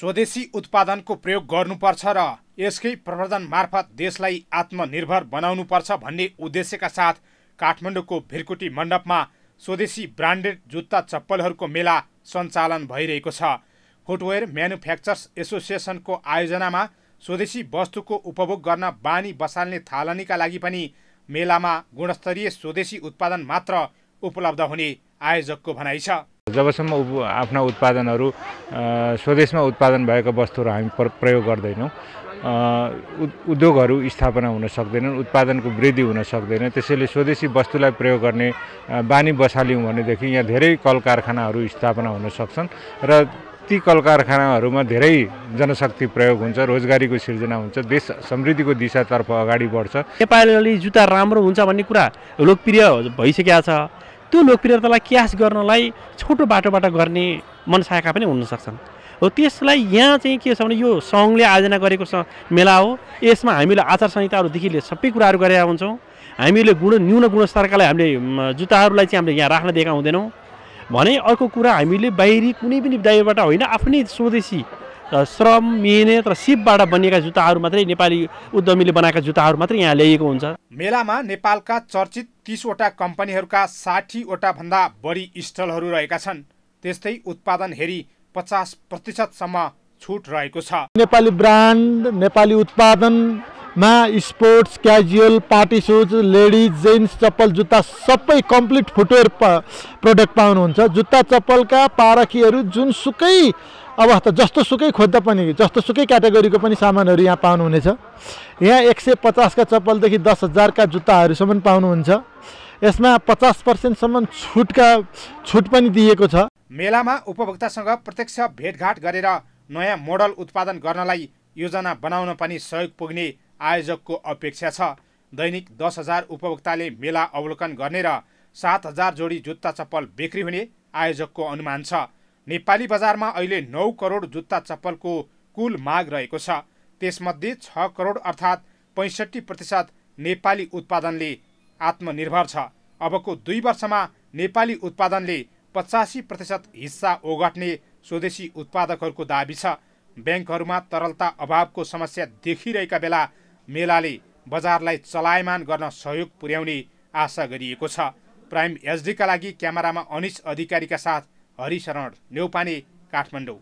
स्वदेशी उत्पादनको प्रयोग गर्नुपर्छ र यसकै प्रवर्धन मार्फत देशलाई आत्मनिर्भर बनाउनुपर्छ भन्ने उद्देश्यका साथ काठमाडौँको भिरकुटी मण्डपमा स्वदेशी ब्रान्डेड जुत्ता चप्पलहरूको मेला सञ्चालन भइरहेको छ फुटवेयर म्यानुफ्याक्चर्स एसोसिएसनको आयोजनामा स्वदेशी वस्तुको उपभोग गर्न बानी बसाल्ने थालनीका लागि पनि मेलामा गुणस्तरीय स्वदेशी उत्पादन मात्र उपलब्ध हुने आयोजकको भनाइ छ जबसम्म आफ्ना उत्पादनहरू स्वदेशमा उत्पादन भएका वस्तुहरू हामी प्र प्रयोग गर्दैनौँ उद्योगहरू स्थापना हुन सक्दैनन् उत्पादनको वृद्धि हुन सक्दैन त्यसैले स्वदेशी वस्तुलाई प्रयोग गर्ने बानी बसाल्यौँ भनेदेखि यहाँ धेरै कल कारखानाहरू स्थापना हुन सक्छन् र ती कल कारखानाहरूमा धेरै जनशक्ति प्रयोग हुन्छ रोजगारीको सिर्जना हुन्छ देश समृद्धिको दिशातर्फ अगाडि बढ्छ नेपाली जुत्ता राम्रो हुन्छ भन्ने कुरा लोकप्रिय भइसकेका छ त्यो लोकप्रियतालाई क्यास गर्नलाई छोटो बाटोबाट गर्ने मनसाएका पनि हुनसक्छन् हो त्यसलाई यहाँ चाहिँ के छ भने यो सङ्घले आयोजना गरेको मेला हो यसमा हामीले आचार संहिताहरूदेखि लिएर सबै कुराहरू गरेका हुन्छौँ हामीले गुण न्यून गुणस्तरकालाई हामीले जुत्ताहरूलाई चाहिँ हामीले यहाँ राख्न दिएका हुँदैनौँ भने अर्को कुरा हामीले बाहिरी कुनै पनि दाइबाट होइन आफ्नै स्वदेशी श्रम मिहिनेत र सिपबाट बनिएका जुत्ताहरू मात्रै नेपाली उद्यमीले बनाएका जुत्ताहरू मात्रै यहाँ ल्याइएको हुन्छ मेलामा नेपालका चर्चित तिसवटा कम्पनीहरूका साठीवटा भन्दा बढी स्टलहरू रहेका छन् त्यस्तै उत्पादन हेरी पचास प्रतिशतसम्म छुट रहेको छ नेपाली ब्रान्ड नेपाली उत्पादनमा sports casual party shoes ladies gents चप्पल जुत्ता सबै कम्प्लिट फुटवेयर प्रोडक्ट पाउनुहुन्छ जुत्ता चप्पलका पारखीहरू जुनसुकै अवस्था सुकै खोज्दा पनि जस्तो सुकै क्याटेगोरीको पनि सामानहरू यहाँ पाउनुहुनेछ यहाँ एक सय पचासका चप्पलदेखि दस हजारका जुत्ताहरूसम्म पाउनुहुन्छ यसमा पचास पर्सेन्टसम्म छुटका छुट पनि दिएको छ मेलामा उपभोक्तासँग प्रत्यक्ष भेटघाट गरेर नयाँ मोडल उत्पादन गर्नलाई योजना बनाउन पनि सहयोग पुग्ने आयोजकको अपेक्षा छ दैनिक दस हजार उपभोक्ताले मेला अवलोकन गर्ने र सात हजार जोडी जुत्ता चप्पल बिक्री हुने आयोजकको अनुमान छ नेपाली बजारमा अहिले नौ करोड जुत्ता चप्पलको कुल माग रहेको छ त्यसमध्ये छ करोड अर्थात् पैँसठी प्रतिशत नेपाली उत्पादनले आत्मनिर्भर छ अबको दुई वर्षमा नेपाली उत्पादनले पचासी प्रतिशत हिस्सा ओगट्ने स्वदेशी उत्पादकहरूको दावी छ ब्याङ्कहरूमा तरलता अभावको समस्या देखिरहेका बेला मेलाले बजारलाई चलायमान गर्न सहयोग पुर्याउने आशा गरिएको छ प्राइम एचडीका लागि क्यामेरामा अनिश अधिकारीका साथ हरिशरण न्यौपाने काठमाडौँ